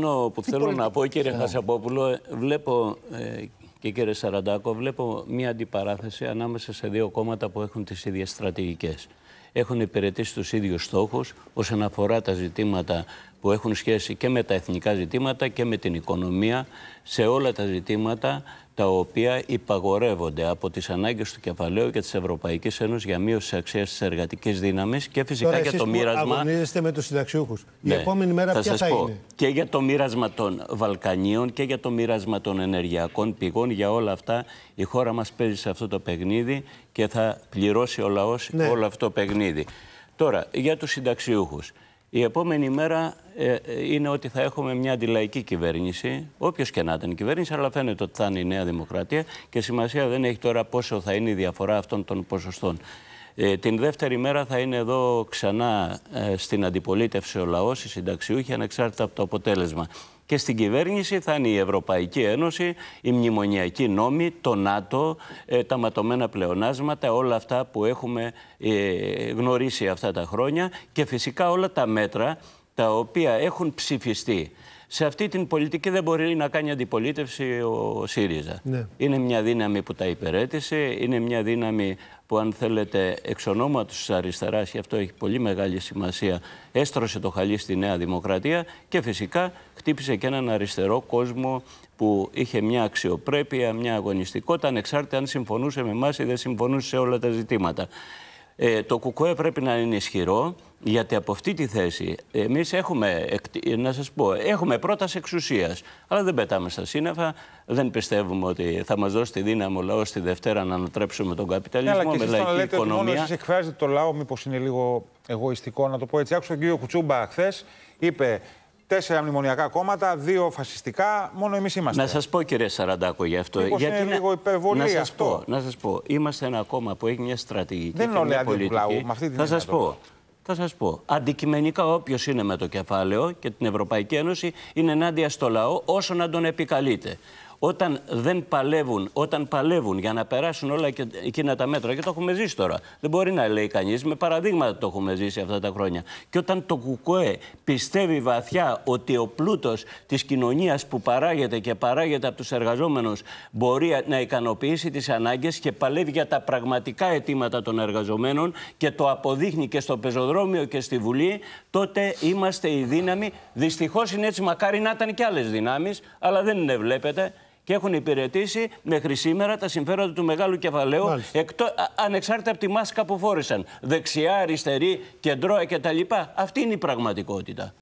Το που θέλω να πω, κύριε yeah. Χασαπόπουλο, ε, βλέπω ε, και κύριε Σαραντάκο, βλέπω μία αντιπαράθεση ανάμεσα σε δύο κόμματα που έχουν τις ίδιες στρατηγικές. Έχουν υπηρετήσει τους ίδιους στόχους όσον αφορά τα ζητήματα που έχουν σχέση και με τα εθνικά ζητήματα και με την οικονομία σε όλα τα ζητήματα τα οποία υπαγορεύονται από τις ανάγκες του κεφαλαίου και της Ευρωπαϊκής Ένωσης για μείωση της αξίας της εργατικής δύναμης και φυσικά Τώρα για το μοίρασμα... Τώρα αγωνίζεστε με τους συνταξιούχους. Η ναι. επόμενη μέρα θα ποια θα πω, είναι. Και για το μοίρασμα των Βαλκανίων και για το μοίρασμα των ενεργειακών πηγών, για όλα αυτά η χώρα μας παίζει σε αυτό το παιχνίδι και θα πληρώσει ο λαός ναι. όλο αυτό το παιχνίδι. Τώρα, για τους συνταξιούχους. Η επόμενη μέρα ε, ε, είναι ότι θα έχουμε μια αντιλαϊκή κυβέρνηση, όποιος και να ήταν κυβέρνηση, αλλά φαίνεται ότι θα είναι η Νέα Δημοκρατία και σημασία δεν έχει τώρα πόσο θα είναι η διαφορά αυτών των ποσοστών. Ε, την δεύτερη μέρα θα είναι εδώ ξανά στην αντιπολίτευση ο λαός, οι συνταξιούχοι, ανεξάρτητα από το αποτέλεσμα και στην κυβέρνηση θα είναι η Ευρωπαϊκή Ένωση, η μνημονιακή νόμη, το ΝΑΤΟ, ε, τα ματωμένα πλεονάσματα, όλα αυτά που έχουμε ε, γνωρίσει αυτά τα χρόνια και φυσικά όλα τα μέτρα τα οποία έχουν ψηφιστεί σε αυτή την πολιτική δεν μπορεί να κάνει αντιπολίτευση ο ΣΥΡΙΖΑ. Ναι. Είναι μια δύναμη που τα υπερέτησε, είναι μια δύναμη που αν θέλετε εξ ονόματος της αριστεράς, και αυτό έχει πολύ μεγάλη σημασία, έστρωσε το χαλί στη Νέα Δημοκρατία και φυσικά χτύπησε και έναν αριστερό κόσμο που είχε μια αξιοπρέπεια, μια αγωνιστικότητα, ανεξάρτητα αν συμφωνούσε με εμάς ή δεν συμφωνούσε σε όλα τα ζητήματα. Ε, το ΚΚΕ πρέπει να είναι ισχυρό, γιατί από αυτή τη θέση εμείς έχουμε, ε, να σας πω, έχουμε πρόταση εξουσίας, αλλά δεν πετάμε στα σύννεφα, δεν πιστεύουμε ότι θα μας δώσει τη δύναμη ο λαός τη Δευτέρα να ανατρέψουμε τον καπιταλισμό με λαϊκή οικονομία. Ότι μόνο εσείς το λαό, μήπως είναι λίγο εγωιστικό να το πω έτσι. Άκουσα τον κύριο Κουτσούμπα χθες, είπε Τέσσερα μνημονιακά κόμματα, δύο φασιστικά, μόνο εμείς είμαστε. Να σας πω, κύριε Σαραντάκο, γι' αυτό. Γιατί είναι να... λίγο υπερβολή να σας αυτό. Πω, να σας πω, είμαστε ένα κόμμα που έχει μια στρατηγική. Δεν είναι σας την Θα σας πω. Θα σας πω, αντικειμενικά όποιος είναι με το κεφάλαιο και την Ευρωπαϊκή Ένωση είναι ενάντια στο λαό όσο να τον επικαλείται όταν δεν παλεύουν, όταν παλεύουν για να περάσουν όλα εκείνα τα μέτρα, και το έχουμε ζήσει τώρα. Δεν μπορεί να λέει κανείς, με παραδείγματα το έχουμε ζήσει αυτά τα χρόνια. Και όταν το Κουκόε πιστεύει βαθιά ότι ο πλούτος της κοινωνίας που παράγεται και παράγεται από τους εργαζόμενους μπορεί να ικανοποιήσει τις ανάγκες και παλεύει για τα πραγματικά αιτήματα των εργαζομένων και το αποδείχνει και στο πεζοδρόμιο και στη Βουλή, τότε είμαστε η δύναμη. Δυστυχώς είναι έτσι, μακάρι να ήταν και άλλες δυνάμεις, αλλά δεν είναι βλέπετε και έχουν υπηρετήσει μέχρι σήμερα τα συμφέροντα του μεγάλου κεφαλαίου, εκτό, ανεξάρτητα από τη μάσκα που φόρησαν. Δεξιά, αριστερή, κεντρώα κτλ. Αυτή είναι η πραγματικότητα.